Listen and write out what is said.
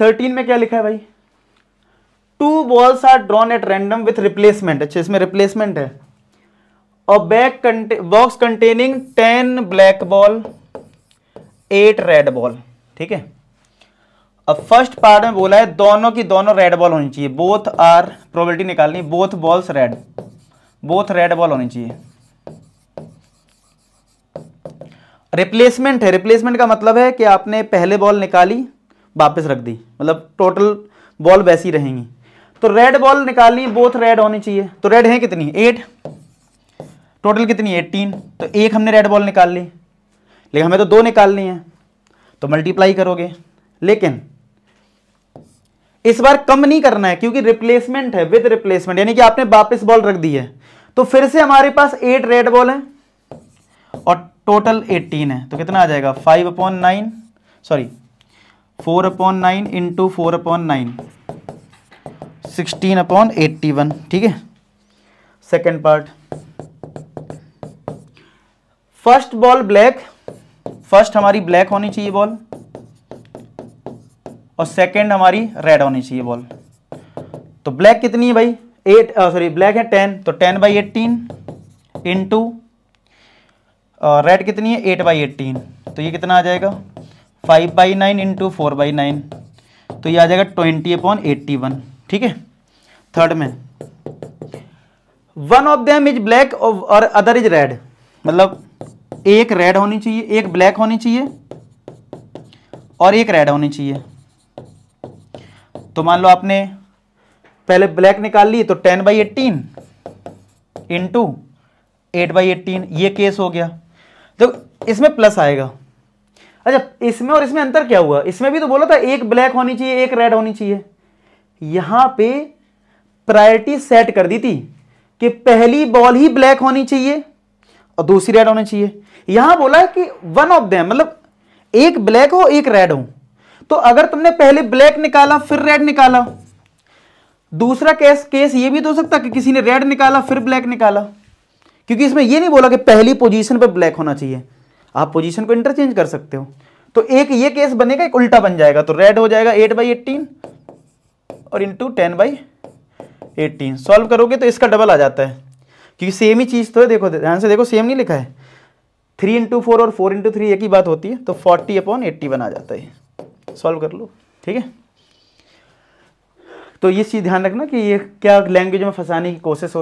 thirteen में क्या लिखा है भाई two balls are drawn at random with replacement अच्छा इसमें रिप्लेसमेंट है और bag box containing ten black ball eight red ball ठीक है अब फर्स्ट पार्ट में बोला है दोनों की दोनों रेड बॉल होनी चाहिए बोथ आर प्रोबेबिलिटी निकालनी both balls red both red ball होनी चाहिए रिप्लेसमेंट है रिप्लेसमेंट का मतलब है कि आपने पहले बॉल निकाली वापस रख दी मतलब टोटल बॉल वैसी रहेंगी तो रेड बॉल निकालनी बोथ रेड होनी चाहिए तो रेड है कितनी एट टोटल कितनी एट्टीन तो एक हमने रेड बॉल निकाल ली लेकिन हमें तो दो निकालनी है तो मल्टीप्लाई करोगे लेकिन इस बार कम नहीं करना है क्योंकि रिप्लेसमेंट है विद रिप्लेसमेंट यानी कि आपने वापस बॉल रख दी है तो फिर से हमारे पास एट रेड बॉल है और टोटल एटीन है तो कितना आ जाएगा five upon nine sorry four upon nine into four upon nine sixteen upon eighty one ठीक है second part first ball black first हमारी ब्लैक होनी चाहिए बॉल और सेकेंड हमारी रेड होनी चाहिए बॉल तो ब्लैक कितनी है भाई एट सॉरी ब्लैक है टेन तो ten by eighteen into red कितनी है एट बाई एट्टीन तो ये कितना आ जाएगा five by nine into four by nine तो ये आ जाएगा ट्वेंटी अपॉन एट्टी वन ठीक है थर्ड में one of them is black और अदर इज रेड मतलब एक रेड होनी चाहिए एक ब्लैक होनी चाहिए और एक रेड होनी चाहिए तो मान लो आपने पहले ब्लैक निकाल ली तो ten by eighteen into eight by eighteen ये केस हो गया तो इसमें प्लस आएगा अच्छा इसमें और इसमें अंतर क्या हुआ इसमें भी तो बोला था एक ब्लैक होनी चाहिए एक रेड होनी चाहिए यहां पे प्रायोरिटी सेट कर दी थी कि पहली बॉल ही ब्लैक होनी चाहिए और दूसरी रेड होनी चाहिए यहां बोला कि वन ऑफ देम मतलब एक ब्लैक हो एक रेड हो तो अगर तुमने पहले ब्लैक निकाला फिर रेड निकाला दूसरा केस केस ये भी तो हो सकता कि किसी ने रेड निकाला फिर ब्लैक निकाला क्योंकि इसमें यह नहीं बोला कि पहली पोजीशन पर ब्लैक होना चाहिए आप पोजीशन को इंटरचेंज कर सकते हो तो एक ये केस बनेगा एक उल्टा बन जाएगा तो रेड हो जाएगा एट बाई एटीन और into ten by eighteen solve करोगे तो इसका डबल आ जाता है क्योंकि सेम ही चीज़ तो है देखो ध्यान से देखो सेम नहीं लिखा है थ्री इंटू फोर और फोर इंटू थ्री एक ही बात होती है तो फोर्टी अपॉन एट्टी बना जाता है सॉल्व कर लो ठीक है तो ये चीज़ ध्यान रखना कि ये क्या लैंग्वेज में फंसाने की कोशिश हो